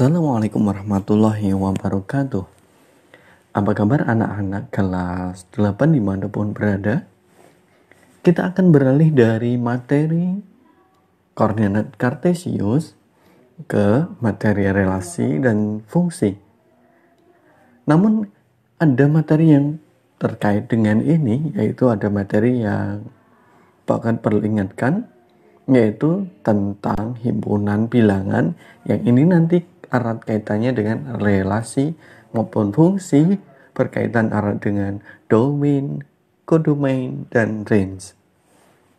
Assalamualaikum warahmatullahi wabarakatuh Apa kabar anak-anak kelas 8 dimanapun berada? Kita akan beralih dari materi koordinat kartesius ke materi relasi dan fungsi Namun ada materi yang terkait dengan ini yaitu ada materi yang akan perlihatkan yaitu tentang himpunan bilangan yang ini nanti erat kaitannya dengan relasi maupun fungsi berkaitan erat dengan domain, kodomain, dan range.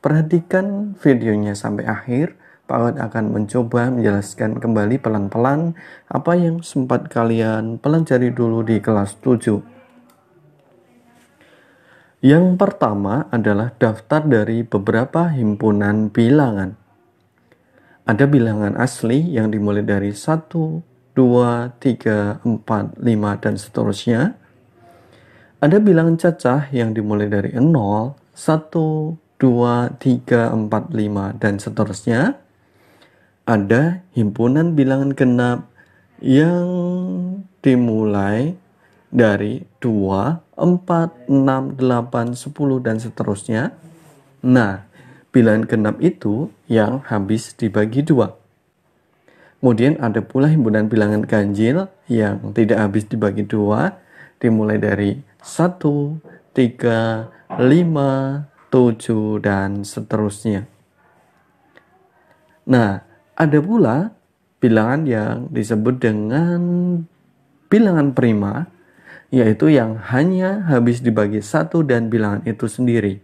Perhatikan videonya sampai akhir. Pak akan mencoba menjelaskan kembali pelan-pelan apa yang sempat kalian pelajari dulu di kelas 7. Yang pertama adalah daftar dari beberapa himpunan bilangan ada bilangan asli yang dimulai dari 1, 2, 3, 4, 5, dan seterusnya. Ada bilangan cacah yang dimulai dari 0, 1, 2, 3, 4, 5, dan seterusnya. Ada himpunan bilangan genap yang dimulai dari 2, 4, 6, 8, 10, dan seterusnya. Nah, bilangan genap itu yang habis dibagi dua. Kemudian ada pula himpunan bilangan ganjil yang tidak habis dibagi dua, dimulai dari 1, 3, 5, 7, dan seterusnya. Nah, ada pula bilangan yang disebut dengan bilangan prima, yaitu yang hanya habis dibagi satu dan bilangan itu sendiri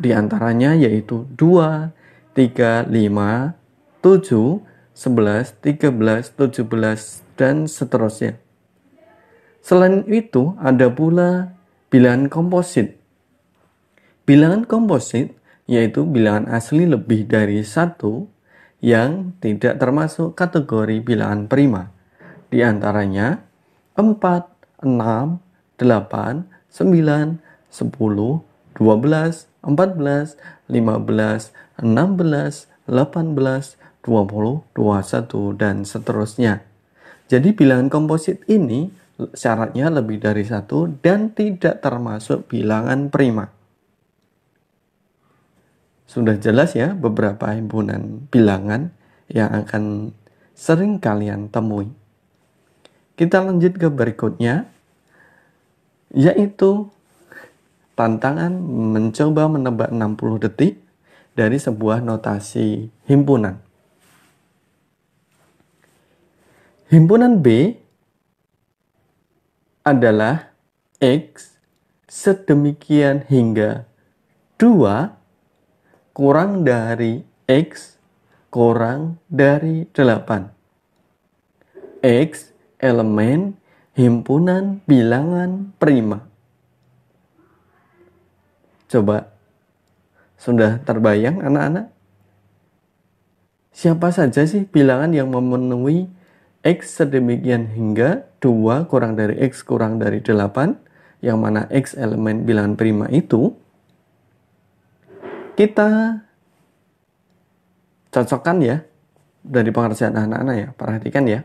di antaranya yaitu 2, 3, 5, 7, 11, 13, 17, dan seterusnya. Selain itu, ada pula bilangan komposit. Bilangan komposit yaitu bilangan asli lebih dari satu yang tidak termasuk kategori bilangan prima. Di antaranya 4, 6, 8, 9, 10, 12, 14, 15, 16, 18, 20, 21, dan seterusnya. Jadi bilangan komposit ini syaratnya lebih dari satu dan tidak termasuk bilangan prima. Sudah jelas ya beberapa himpunan bilangan yang akan sering kalian temui. Kita lanjut ke berikutnya, yaitu tantangan mencoba menebak 60 detik dari sebuah notasi himpunan. Himpunan B adalah X sedemikian hingga 2 kurang dari X kurang dari 8. X elemen himpunan bilangan prima. Coba sudah terbayang anak-anak? Siapa saja sih bilangan yang memenuhi X sedemikian hingga 2 kurang dari X kurang dari 8 yang mana X elemen bilangan prima itu kita cocokkan ya dari pengertian anak-anak ya perhatikan ya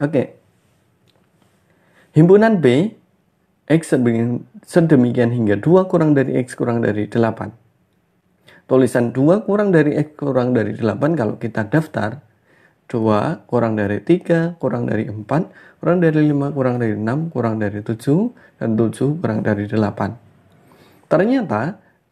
oke himpunan B X sedemikian hingga 2 kurang dari X kurang dari 8. Tulisan 2 kurang dari X kurang dari 8 kalau kita daftar 2 kurang dari 3 kurang dari 4 kurang dari 5 kurang dari 6 kurang dari 7 dan 7 kurang dari 8. Ternyata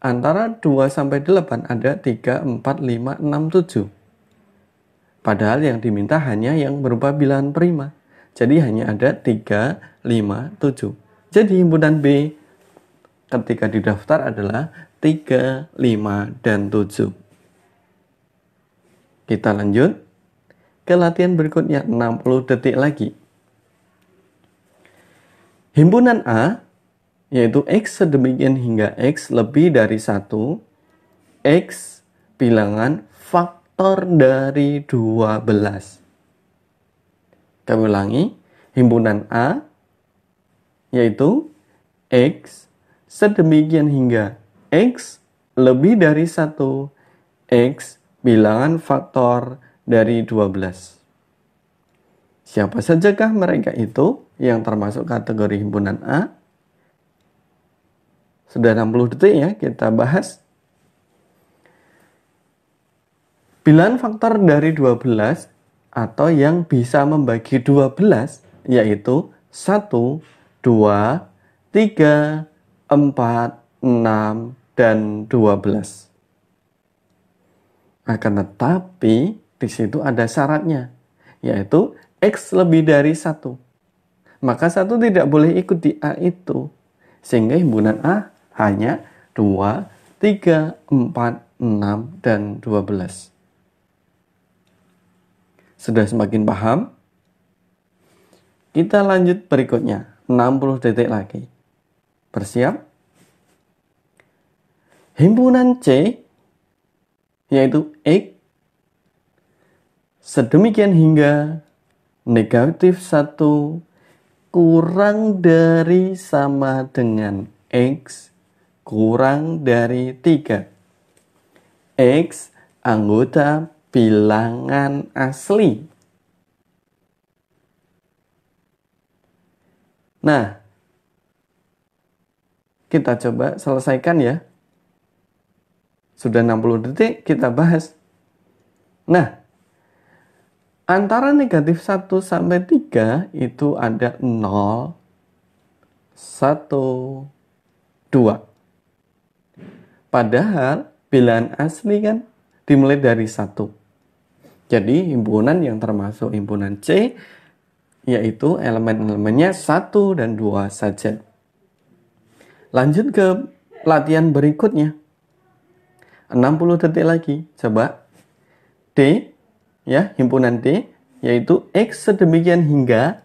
antara 2 sampai 8 ada 3, 4, 5, 6, 7. Padahal yang diminta hanya yang berupa bilangan prima. Jadi hanya ada 3, 5, 7. Jadi himpunan B ketika didaftar adalah 3, 5, dan 7. Kita lanjut ke latihan berikutnya 60 detik lagi. Himpunan A yaitu X sedemikian hingga X lebih dari 1 X bilangan faktor dari 12. Kami ulangi, himpunan A yaitu X sedemikian hingga X lebih dari satu X bilangan faktor dari 12. Siapa sajakah mereka itu yang termasuk kategori himpunan A? Sudah 60 detik ya kita bahas. Bilangan faktor dari 12 atau yang bisa membagi 12 yaitu 1, 2, 3, 4, 6, dan 12. Akan tetapi di situ ada syaratnya, yaitu X lebih dari 1. Maka 1 tidak boleh ikut di A itu. Sehingga himpunan A hanya 2, 3, 4, 6, dan 12. Sudah semakin paham? Kita lanjut berikutnya. 60 detik lagi. Bersiap? Himpunan C yaitu X sedemikian hingga negatif 1 kurang dari sama dengan X kurang dari 3. X anggota bilangan asli Nah, kita coba selesaikan ya. Sudah 60 detik kita bahas. Nah, antara negatif 1 sampai 3 itu ada 0, 1, 2. Padahal bilangan asli kan dimulai dari 1. Jadi himpunan yang termasuk himpunan C yaitu elemen-elemennya satu dan dua saja. Lanjut ke pelatihan berikutnya. 60 detik lagi. Coba D ya, himpunan D yaitu X sedemikian hingga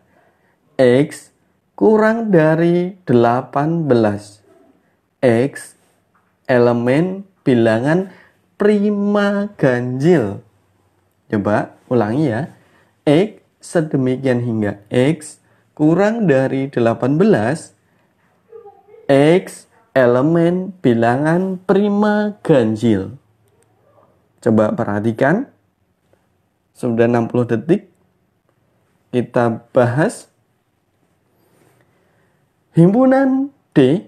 X kurang dari 18. X elemen bilangan prima ganjil. Coba ulangi ya. X sedemikian hingga X kurang dari 18 X elemen bilangan prima ganjil. Coba perhatikan. Sudah 60 detik. Kita bahas. Himpunan D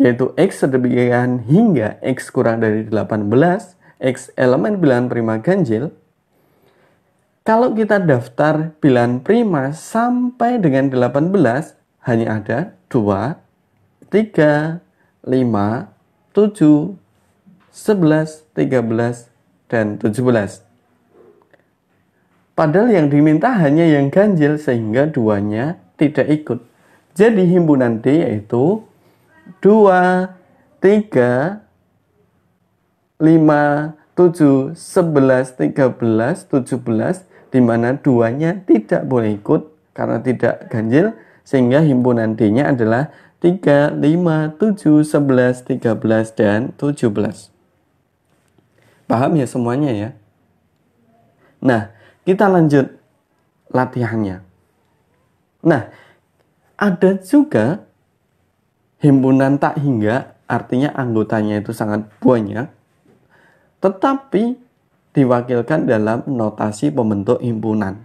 yaitu X sedemikian hingga X kurang dari 18 X elemen bilangan prima ganjil kalau kita daftar bilan prima sampai dengan 18 hanya ada 2, 3, 5, 7, 11, 13, dan 17. Padahal yang diminta hanya yang ganjil sehingga duanya tidak ikut. Jadi himpunan D yaitu 2, 3, 5, 7, 11, 13, 17, di mana duanya tidak boleh ikut karena tidak ganjil sehingga himpunan D-nya adalah 3, 5, 7, 11, 13, dan 17. Paham ya semuanya ya? Nah, kita lanjut latihannya. Nah, ada juga himpunan tak hingga, artinya anggotanya itu sangat banyak, tetapi diwakilkan dalam notasi pembentuk himpunan.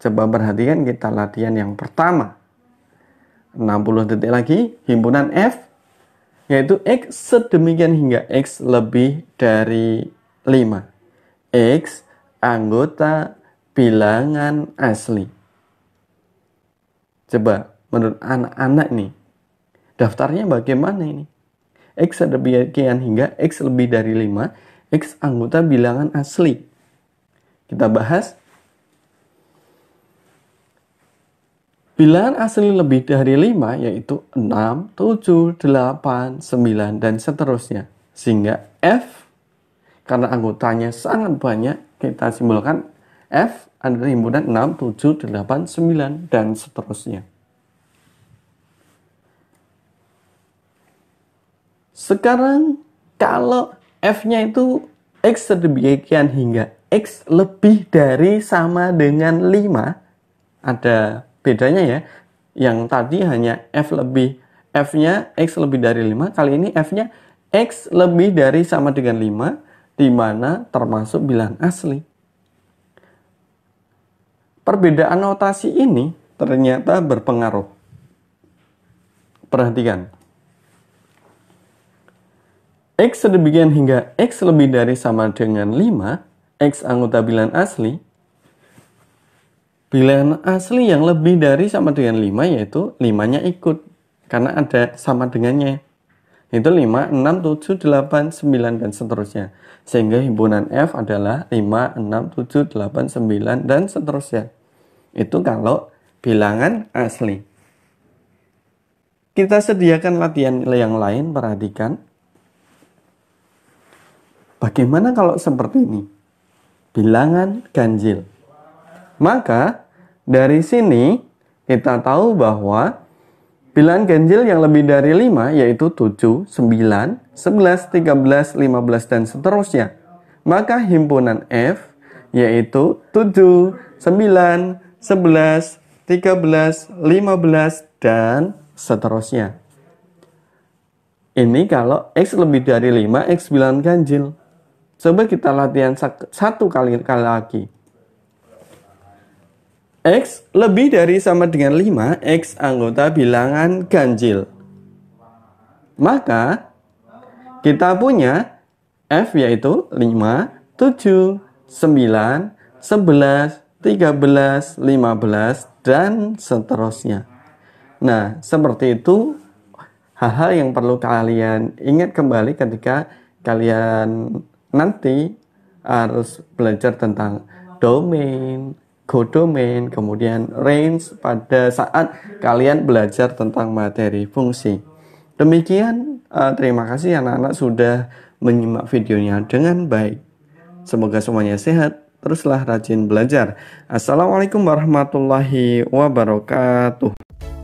Coba perhatikan kita latihan yang pertama. 60 detik lagi, himpunan F yaitu X sedemikian hingga X lebih dari 5. X anggota bilangan asli. Coba menurut anak-anak nih, daftarnya bagaimana ini? X sedemikian hingga X lebih dari 5 X anggota bilangan asli. Kita bahas. Bilangan asli lebih dari 5 yaitu 6, 7, 8, 9, dan seterusnya. Sehingga F, karena anggotanya sangat banyak, kita simbolkan F adalah himpunan 6, 7, 8, 9, dan seterusnya. Sekarang kalau f-nya itu x sedemikian hingga x lebih dari sama dengan 5 ada bedanya ya yang tadi hanya f lebih f-nya x lebih dari 5 kali ini f-nya x lebih dari sama dengan 5 di mana termasuk bilangan asli perbedaan notasi ini ternyata berpengaruh perhatikan X sedemikian hingga X lebih dari sama dengan 5, X anggota bilangan asli, bilangan asli yang lebih dari sama dengan 5 yaitu 5-nya ikut, karena ada sama dengannya. Itu 5, 6, 7, 8, 9, dan seterusnya. Sehingga himpunan F adalah 5, 6, 7, 8, 9, dan seterusnya. Itu kalau bilangan asli. Kita sediakan latihan yang lain, perhatikan. Bagaimana kalau seperti ini? Bilangan ganjil. Maka dari sini kita tahu bahwa bilangan ganjil yang lebih dari 5 yaitu 7, 9, 11, 13, 15 dan seterusnya. Maka himpunan F yaitu 7, 9, 11, 13, 15 dan seterusnya. Ini kalau X lebih dari 5, X bilangan ganjil. Coba kita latihan satu kali, kali lagi. X lebih dari sama dengan 5, X anggota bilangan ganjil. Maka, kita punya F yaitu 5, 7, 9, 11, 13, 15, dan seterusnya. Nah, seperti itu hal-hal yang perlu kalian ingat kembali ketika kalian nanti harus belajar tentang domain, codomain, kemudian range pada saat kalian belajar tentang materi fungsi. Demikian, eh, terima kasih anak-anak sudah menyimak videonya dengan baik. Semoga semuanya sehat, teruslah rajin belajar. Assalamualaikum warahmatullahi wabarakatuh.